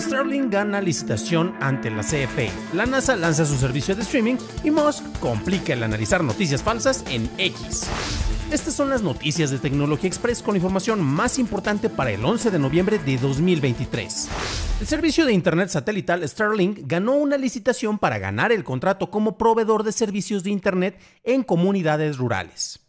Starlink gana licitación ante la CFE, la NASA lanza su servicio de streaming y Musk complica el analizar noticias falsas en X. Estas son las noticias de Tecnología Express con la información más importante para el 11 de noviembre de 2023. El servicio de Internet satelital Starlink ganó una licitación para ganar el contrato como proveedor de servicios de Internet en comunidades rurales.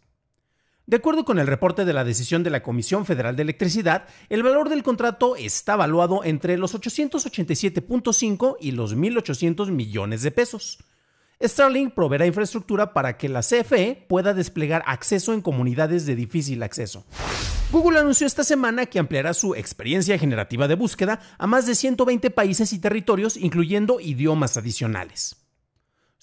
De acuerdo con el reporte de la decisión de la Comisión Federal de Electricidad, el valor del contrato está valuado entre los 887.5 y los 1.800 millones de pesos. Starlink proveerá infraestructura para que la CFE pueda desplegar acceso en comunidades de difícil acceso. Google anunció esta semana que ampliará su experiencia generativa de búsqueda a más de 120 países y territorios, incluyendo idiomas adicionales.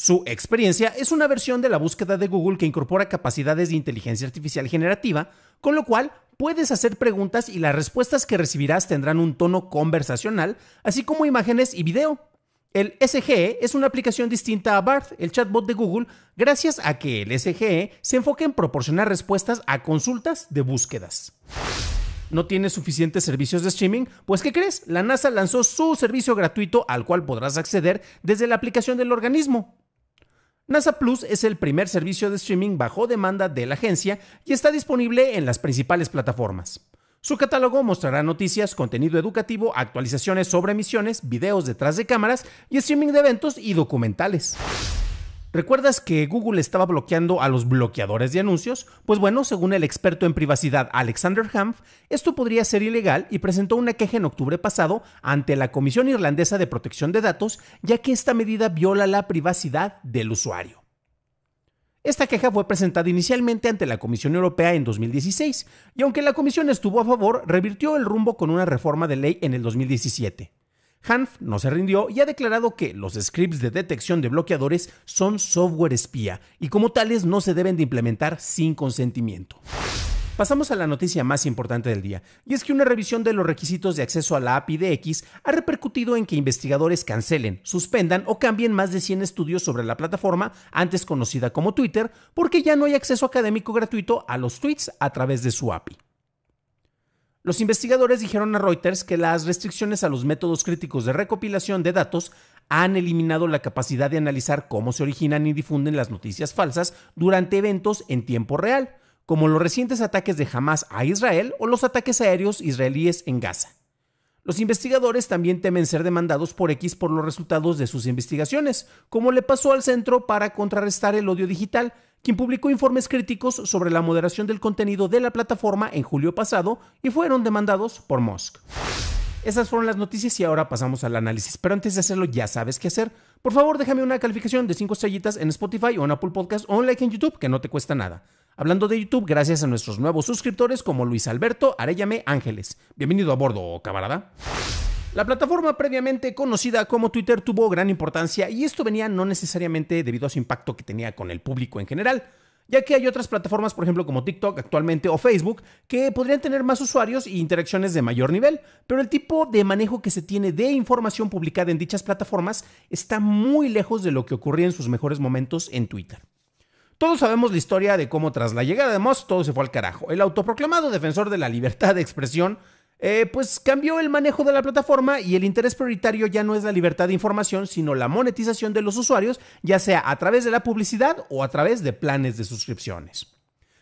Su experiencia es una versión de la búsqueda de Google que incorpora capacidades de inteligencia artificial generativa, con lo cual puedes hacer preguntas y las respuestas que recibirás tendrán un tono conversacional, así como imágenes y video. El SGE es una aplicación distinta a BART, el chatbot de Google, gracias a que el SGE se enfoca en proporcionar respuestas a consultas de búsquedas. ¿No tienes suficientes servicios de streaming? Pues ¿qué crees? La NASA lanzó su servicio gratuito al cual podrás acceder desde la aplicación del organismo, NASA Plus es el primer servicio de streaming bajo demanda de la agencia y está disponible en las principales plataformas. Su catálogo mostrará noticias, contenido educativo, actualizaciones sobre misiones, videos detrás de cámaras y streaming de eventos y documentales. ¿Recuerdas que Google estaba bloqueando a los bloqueadores de anuncios? Pues bueno, según el experto en privacidad Alexander Hanf, esto podría ser ilegal y presentó una queja en octubre pasado ante la Comisión Irlandesa de Protección de Datos, ya que esta medida viola la privacidad del usuario. Esta queja fue presentada inicialmente ante la Comisión Europea en 2016, y aunque la Comisión estuvo a favor, revirtió el rumbo con una reforma de ley en el 2017. Hanf no se rindió y ha declarado que los scripts de detección de bloqueadores son software espía y como tales no se deben de implementar sin consentimiento. Pasamos a la noticia más importante del día, y es que una revisión de los requisitos de acceso a la API de X ha repercutido en que investigadores cancelen, suspendan o cambien más de 100 estudios sobre la plataforma, antes conocida como Twitter, porque ya no hay acceso académico gratuito a los tweets a través de su API. Los investigadores dijeron a Reuters que las restricciones a los métodos críticos de recopilación de datos han eliminado la capacidad de analizar cómo se originan y difunden las noticias falsas durante eventos en tiempo real, como los recientes ataques de Hamas a Israel o los ataques aéreos israelíes en Gaza. Los investigadores también temen ser demandados por X por los resultados de sus investigaciones, como le pasó al Centro para Contrarrestar el Odio Digital, quien publicó informes críticos sobre la moderación del contenido de la plataforma en julio pasado y fueron demandados por Musk. Esas fueron las noticias y ahora pasamos al análisis. Pero antes de hacerlo, ya sabes qué hacer. Por favor, déjame una calificación de 5 estrellitas en Spotify o en Apple Podcasts o un like en YouTube, que no te cuesta nada. Hablando de YouTube, gracias a nuestros nuevos suscriptores como Luis Alberto Arellame Ángeles. Bienvenido a bordo, camarada. La plataforma previamente conocida como Twitter tuvo gran importancia y esto venía no necesariamente debido a su impacto que tenía con el público en general, ya que hay otras plataformas, por ejemplo, como TikTok actualmente o Facebook, que podrían tener más usuarios y e interacciones de mayor nivel, pero el tipo de manejo que se tiene de información publicada en dichas plataformas está muy lejos de lo que ocurría en sus mejores momentos en Twitter. Todos sabemos la historia de cómo tras la llegada de Moss todo se fue al carajo. El autoproclamado defensor de la libertad de expresión eh, pues cambió el manejo de la plataforma y el interés prioritario ya no es la libertad de información, sino la monetización de los usuarios, ya sea a través de la publicidad o a través de planes de suscripciones.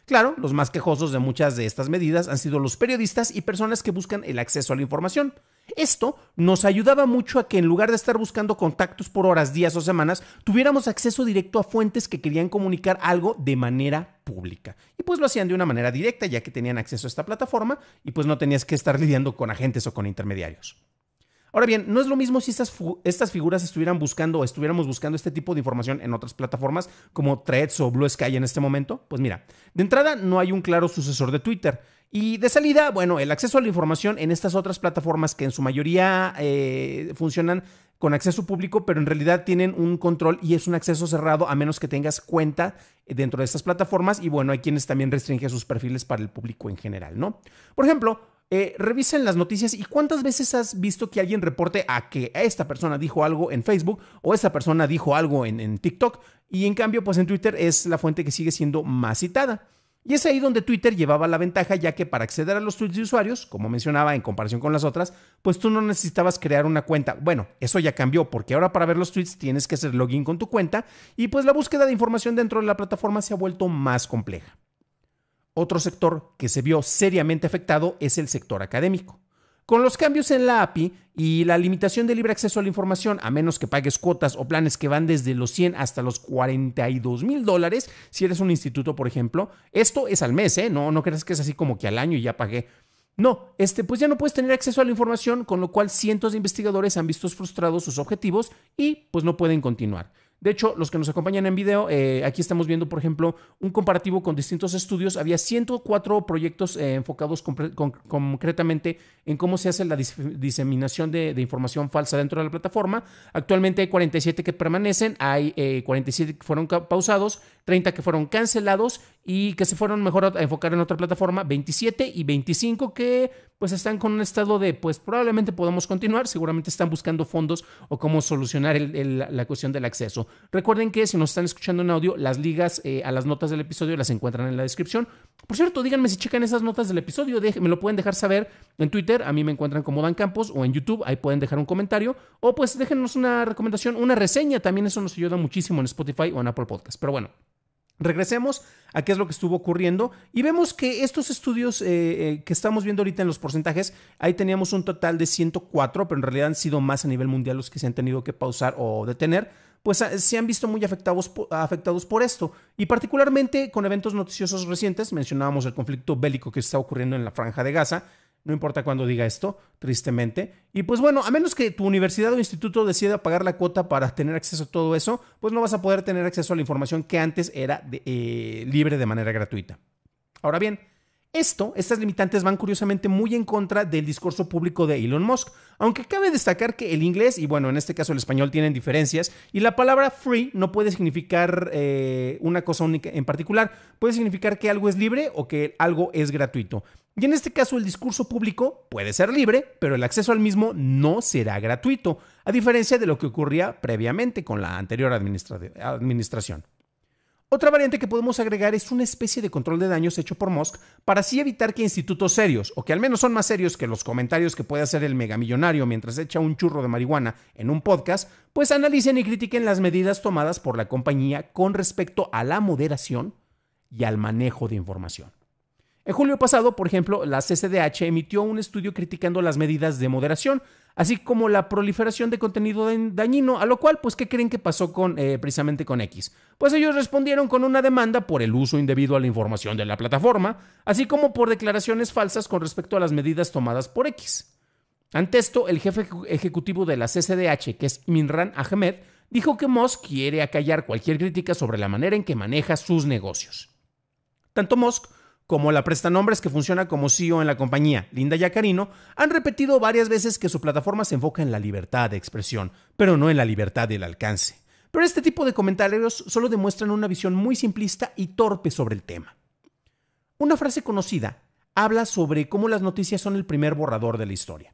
Claro, los más quejosos de muchas de estas medidas han sido los periodistas y personas que buscan el acceso a la información. Esto nos ayudaba mucho a que en lugar de estar buscando contactos por horas, días o semanas, tuviéramos acceso directo a fuentes que querían comunicar algo de manera pública. Y pues lo hacían de una manera directa, ya que tenían acceso a esta plataforma y pues no tenías que estar lidiando con agentes o con intermediarios. Ahora bien, no es lo mismo si estas, figuras estuvieran buscando o estuviéramos buscando este tipo de información en otras plataformas como Threads o Blue Sky en este momento. Pues mira, de entrada no hay un claro sucesor de Twitter. Y de salida, bueno, el acceso a la información en estas otras plataformas que en su mayoría eh, funcionan con acceso público, pero en realidad tienen un control y es un acceso cerrado a menos que tengas cuenta dentro de estas plataformas. Y bueno, hay quienes también restringen sus perfiles para el público en general, ¿no? Por ejemplo, eh, revisen las noticias y cuántas veces has visto que alguien reporte a que esta persona dijo algo en Facebook o esta persona dijo algo en, en TikTok y en cambio, pues en Twitter es la fuente que sigue siendo más citada. Y es ahí donde Twitter llevaba la ventaja, ya que para acceder a los tweets de usuarios, como mencionaba en comparación con las otras, pues tú no necesitabas crear una cuenta. Bueno, eso ya cambió, porque ahora para ver los tweets tienes que hacer login con tu cuenta y pues la búsqueda de información dentro de la plataforma se ha vuelto más compleja. Otro sector que se vio seriamente afectado es el sector académico. Con los cambios en la API y la limitación de libre acceso a la información, a menos que pagues cuotas o planes que van desde los 100 hasta los 42 mil dólares, si eres un instituto, por ejemplo, esto es al mes, ¿eh? No, no creas que es así como que al año y ya pagué. No, este, pues ya no puedes tener acceso a la información, con lo cual cientos de investigadores han visto frustrados sus objetivos y pues no pueden continuar. De hecho, los que nos acompañan en video, eh, aquí estamos viendo, por ejemplo, un comparativo con distintos estudios. Había 104 proyectos eh, enfocados concretamente en cómo se hace la diseminación de, información falsa dentro de la plataforma. Actualmente hay 47 que permanecen, hay 47 eh, que fueron pausados, 30 que fueron cancelados y que se fueron mejor a enfocar en otra plataforma, 27 y 25 que pues están con un estado de, pues probablemente podamos continuar, seguramente están buscando fondos o cómo solucionar la cuestión del acceso. Recuerden que si nos están escuchando en audio, las ligas eh, a las notas del episodio las encuentran en la descripción. Por cierto, díganme si checan esas notas del episodio, me lo pueden dejar saber en Twitter, a mí me encuentran como Dan Campos o en YouTube, ahí pueden dejar un comentario o pues déjenos una recomendación, una reseña, también eso nos ayuda muchísimo en Spotify o en Apple Podcast. Pero bueno. Regresemos a qué es lo que estuvo ocurriendo y vemos que estos estudios eh, eh, que estamos viendo ahorita en los porcentajes, ahí teníamos un total de 104, pero en realidad han sido más a nivel mundial los que se han tenido que pausar o detener, pues ah, se han visto muy afectados, afectados por esto y particularmente con eventos noticiosos recientes, mencionábamos el conflicto bélico que está ocurriendo en la franja de Gaza, no importa cuándo diga esto, tristemente. Y pues bueno, a menos que tu universidad o instituto decida pagar la cuota para tener acceso a todo eso, pues no vas a poder tener acceso a la información que antes era de, eh, libre de manera gratuita. Ahora bien, esto, estas limitantes van curiosamente muy en contra del discurso público de Elon Musk, aunque cabe destacar que el inglés y bueno, en este caso el español tienen diferencias y la palabra free no puede significar eh, una cosa única en particular, puede significar que algo es libre o que algo es gratuito. Y en este caso el discurso público puede ser libre, pero el acceso al mismo no será gratuito, a diferencia de lo que ocurría previamente con la anterior administración. Otra variante que podemos agregar es una especie de control de daños hecho por Musk para así evitar que institutos serios, o que al menos son más serios que los comentarios que puede hacer el megamillonario mientras echa un churro de marihuana en un podcast, pues analicen y critiquen las medidas tomadas por la compañía con respecto a la moderación y al manejo de información. En julio pasado, por ejemplo, la CSDH emitió un estudio criticando las medidas de moderación, así como la proliferación de contenido dañino, a lo cual, pues, ¿qué creen que pasó con, eh, precisamente con X? Pues ellos respondieron con una demanda por el uso indebido a la información de la plataforma, así como por declaraciones falsas con respecto a las medidas tomadas por X. Ante esto, el jefe ejecutivo de la CSDH, que es Minran Ahmed, dijo que Musk quiere acallar cualquier crítica sobre la manera en que maneja sus negocios. Tanto Musk como la prestanombres que funciona como CEO en la compañía, Linda Yacarino, han repetido varias veces que su plataforma se enfoca en la libertad de expresión, pero no en la libertad del alcance. Pero este tipo de comentarios solo demuestran una visión muy simplista y torpe sobre el tema. Una frase conocida habla sobre cómo las noticias son el primer borrador de la historia.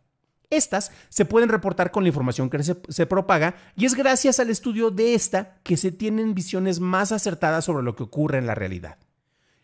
Estas se pueden reportar con la información que se, se, propaga y es gracias al estudio de esta que se tienen visiones más acertadas sobre lo que ocurre en la realidad.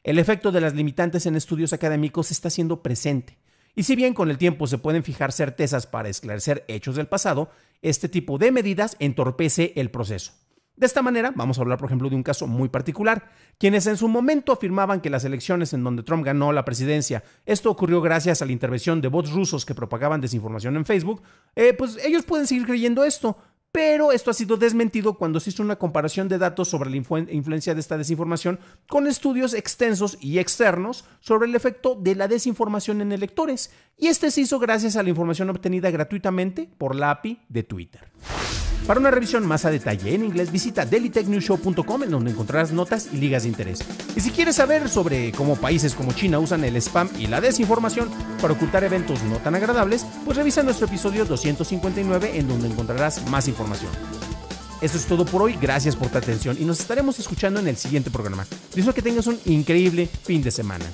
El efecto de las limitantes en estudios académicos está siendo presente. Y si bien con el tiempo se pueden fijar certezas para esclarecer hechos del pasado, este tipo de medidas entorpece el proceso. De esta manera, vamos a hablar por ejemplo de un caso muy particular, quienes en su momento afirmaban que las elecciones en donde Trump ganó la presidencia, esto ocurrió gracias a la intervención de bots rusos que propagaban desinformación en Facebook, eh, pues ellos pueden seguir creyendo esto, pero esto ha sido desmentido cuando se hizo una comparación de datos sobre la influencia de esta desinformación con estudios extensos y externos sobre el efecto de la desinformación en electores, y este se hizo gracias a la información obtenida gratuitamente por la API de Twitter. Para una revisión más a detalle en inglés, visita dailytechnewshow.com en donde encontrarás notas y ligas de interés. Y si quieres saber sobre cómo países como China usan el spam y la desinformación para ocultar eventos no tan agradables, pues revisa nuestro episodio 259 en donde encontrarás más información. Esto es todo por hoy, gracias por tu atención y nos estaremos escuchando en el siguiente programa. Deseo que tengas un increíble fin de semana.